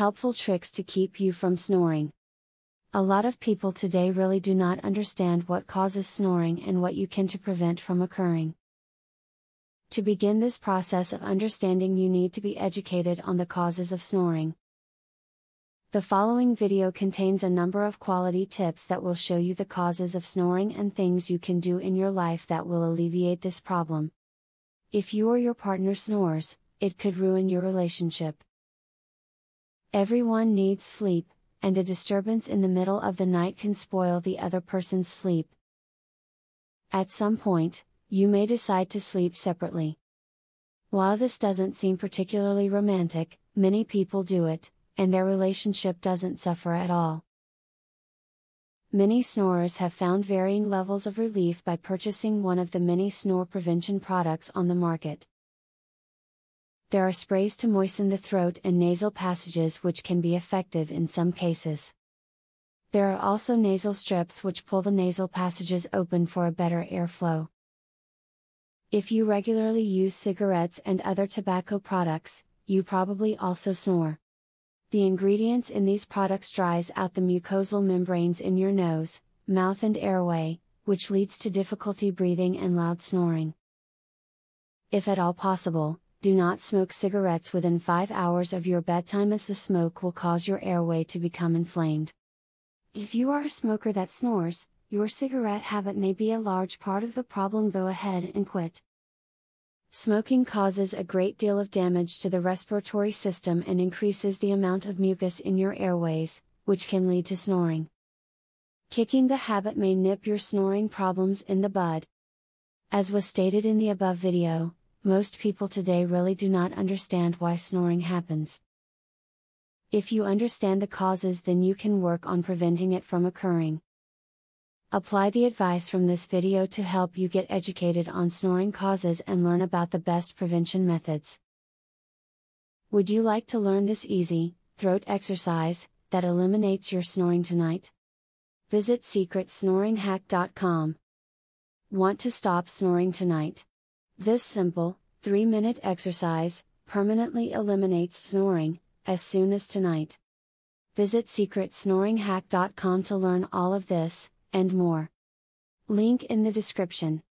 Helpful tricks to keep you from snoring. A lot of people today really do not understand what causes snoring and what you can to prevent from occurring. To begin this process of understanding, you need to be educated on the causes of snoring. The following video contains a number of quality tips that will show you the causes of snoring and things you can do in your life that will alleviate this problem. If you or your partner snores, it could ruin your relationship. Everyone needs sleep, and a disturbance in the middle of the night can spoil the other person's sleep. At some point, you may decide to sleep separately. While this doesn't seem particularly romantic, many people do it, and their relationship doesn't suffer at all. Many snorers have found varying levels of relief by purchasing one of the many snore prevention products on the market there are sprays to moisten the throat and nasal passages which can be effective in some cases. There are also nasal strips which pull the nasal passages open for a better airflow. If you regularly use cigarettes and other tobacco products, you probably also snore. The ingredients in these products dries out the mucosal membranes in your nose, mouth and airway, which leads to difficulty breathing and loud snoring. If at all possible, do not smoke cigarettes within 5 hours of your bedtime as the smoke will cause your airway to become inflamed. If you are a smoker that snores, your cigarette habit may be a large part of the problem. Go ahead and quit. Smoking causes a great deal of damage to the respiratory system and increases the amount of mucus in your airways, which can lead to snoring. Kicking the habit may nip your snoring problems in the bud. As was stated in the above video, most people today really do not understand why snoring happens. If you understand the causes, then you can work on preventing it from occurring. Apply the advice from this video to help you get educated on snoring causes and learn about the best prevention methods. Would you like to learn this easy, throat exercise that eliminates your snoring tonight? Visit secretsnoringhack.com. Want to stop snoring tonight? This simple, 3 minute exercise permanently eliminates snoring as soon as tonight. Visit secretsnoringhack.com to learn all of this and more. Link in the description.